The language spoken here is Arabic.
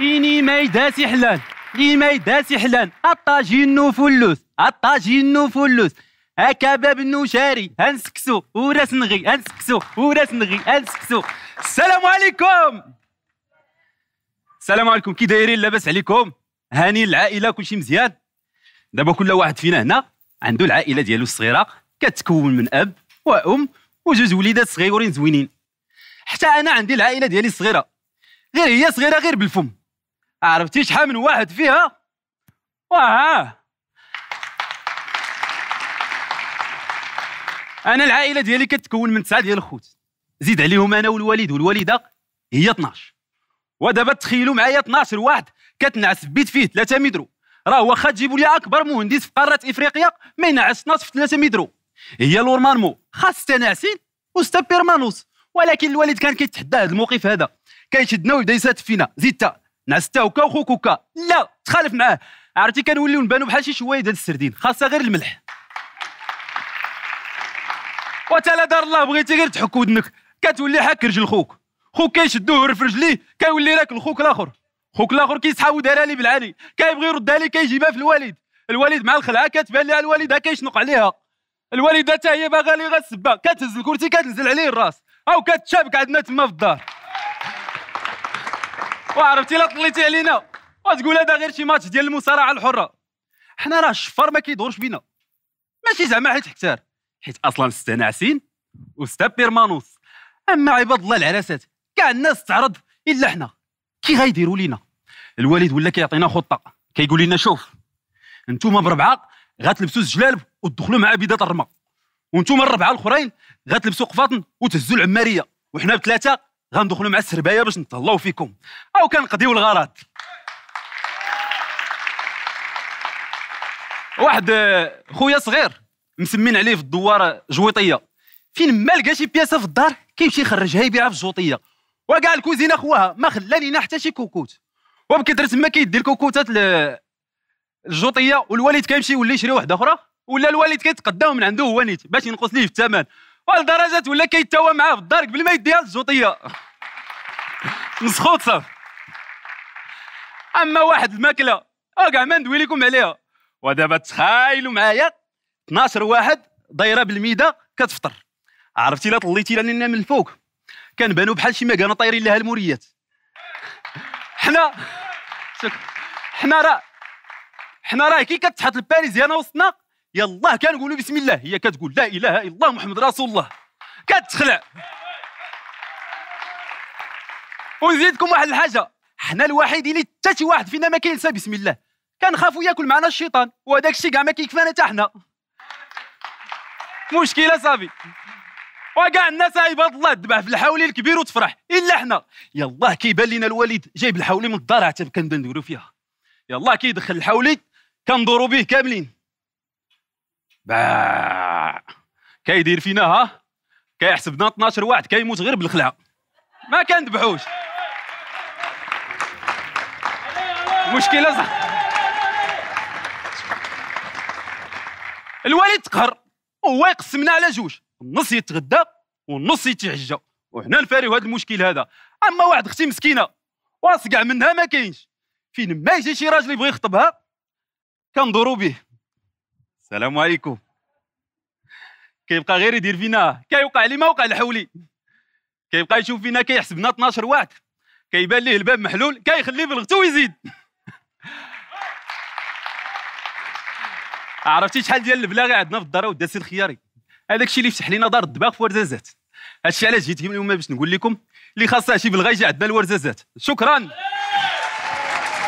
إني ما يداسي حلان إني ما يداسي حلان الطاجين فلوس الطاجين فلوس هكا باب النوشاري هنسكسو وراس نغي هنسكسو وراس نغي هنسكسو السلام عليكم السلام عليكم كي دايرين لاباس عليكم هاني العائله كلشي مزيان دابا كل واحد فينا هنا عنده العائله ديالو الصغيره كتكون من اب وام وجوج وليدات صغيورين زوينين حتى انا عندي العائله ديالي الصغيره غير هي صغيره غير بالفم عرفتي شحال من واحد فيها واه انا العائله ديالي كتكون من تسعه ديال الخوت زيد عليهم انا والوالد والوالده هي 12 ودابا تخيلوا معايا 12 واحد كتنعس في بيت فيه 3 مترو راه واخا تجيبوا لي اكبر مهندس في قاره افريقيا ما ينعس ناس في 3 مترو هي لورمانمو خاص تناعسين ناعسين بيرمانوس ولكن الوالد كان كيتحدى هذا الموقف هذا كيشدنا ويبدا يسات فينا زيد نعس حتى هكا وخوك هكا لا تخالف معاه عرفتي كنوليو نبانو بحال شي شويه ديال السردين خاصها غير الملح لا دار الله بغيتي غير تحك ودنك كتولي حك رجل خوك خوك كيشدوه في رجليه كيولي راك الخوك الاخر خوك الاخر كيسحاو دارها لي بالعاني كيبغي يردها لي كيجيبها في الوالد الوالد مع الخلعه كتبان لها الوالده كيشنق عليها الوالده حتى هي باغا لي غا السبه كتهز الكرسي كتنزل عليه الراس او كتشابك عندنا تما في الدار وعرفتي لا طليتي علينا وتقول هذا غير شي ماتش ديال المصارعه الحره حنا راه الشفار ما كيدورش بينا ماشي زعما حيت حكتار حيت اصلا استنعسين وستا بيرمانوس اما عباد الله العراسات كاع الناس تعرض الا حنا كي غايديروا لينا الوالد ولا كيعطينا خطه كيقول لنا شوف انتوما بربعه غتلبسوا الجلالب وتدخلوا مع بيضات الرمه وانتوما الربعه الاخرين غتلبسوا قفاطن وتهزوا العماريه وحنا بثلاثه غندخلوا مع السربايه باش نتهلاو فيكم او كنقضيو الغرض واحد آه، خويا صغير مسمين عليه في الدوار آه، جويطيه فين ما لقى شي بياسه في الدار كيمشي يخرجها يبيعها في الجوطيه وكاع الكوزينه خواها ما خلى لينا حتى شي كوكوت وبكثر تما كيدي الكوكوتات الجوطيه والوالد كيمشي يولي يشري واحده اخرى ولا الوالد كيتقداو من عنده هو نيت باش ينقص ليه الثمن ولدرجه ولا كيتوا معاه في الدار قبل ما يديها للزوطيه مسخوط صافي اما واحد الماكله كاع أه ما ندوي لكم عليها ودابا تخايلوا معايا 12 واحد دايره بالميده كتفطر عرفتي لا طليتي لنا من الفوق كنبانوا بحال شي مكانه طايرين لها الموريات حنا شكرا حنا راه حنا راه كي كتحط الباريزيانه وسطنا يلاه كنقولوا بسم الله هي كتقول لا اله الا الله محمد رسول الله كتخلع ونزيدكم واحد الحاجه حنا الوحيدين اللي حتى شي واحد فينا ما كينسى بسم الله كنخافوا ياكل معنا الشيطان وهذاك الشيء كاع ما كيكفانا حتى حنا مشكله صافي وكاع الناس عباد الله تذبح في الحاولي الكبير وتفرح الا حنا يلاه كيبان لنا الوالد جايب الحاولي من الدار حتى كنبدا ندورو فيها يلاه كيدخل الحاولي كندورو به كاملين باع كيدير فينا ها كيحسبنا 12 واحد كيموت غير بالخلعه ما كندبحوش المشكله صح الوالد تقهر وهو يقسمنا على جوج النص يتغدى والنص يتعجى وحنا نفاريو هذا المشكل هذا اما واحد اختي مسكينه واصقع منها ما كاينش فين ما يجي شي راجل يبغي يخطبها كندورو به السلام عليكم كيبقى غير يدير فينا كيوقع لي ما وقع لحولي كيبقى يشوف فينا كيحسبنا 12 واحد كيبان ليه الباب محلول كيخليه في الغتو عرفتي شحال ديال البلاغه عندنا في الدار والداسي الخياري هذاك الشيء اللي فتح لينا دار الدباغ في ورزازات هادشي علاش جيت اليوم باش نقول لكم اللي خاصها شي بلغه يجي عندنا الورزازات شكرا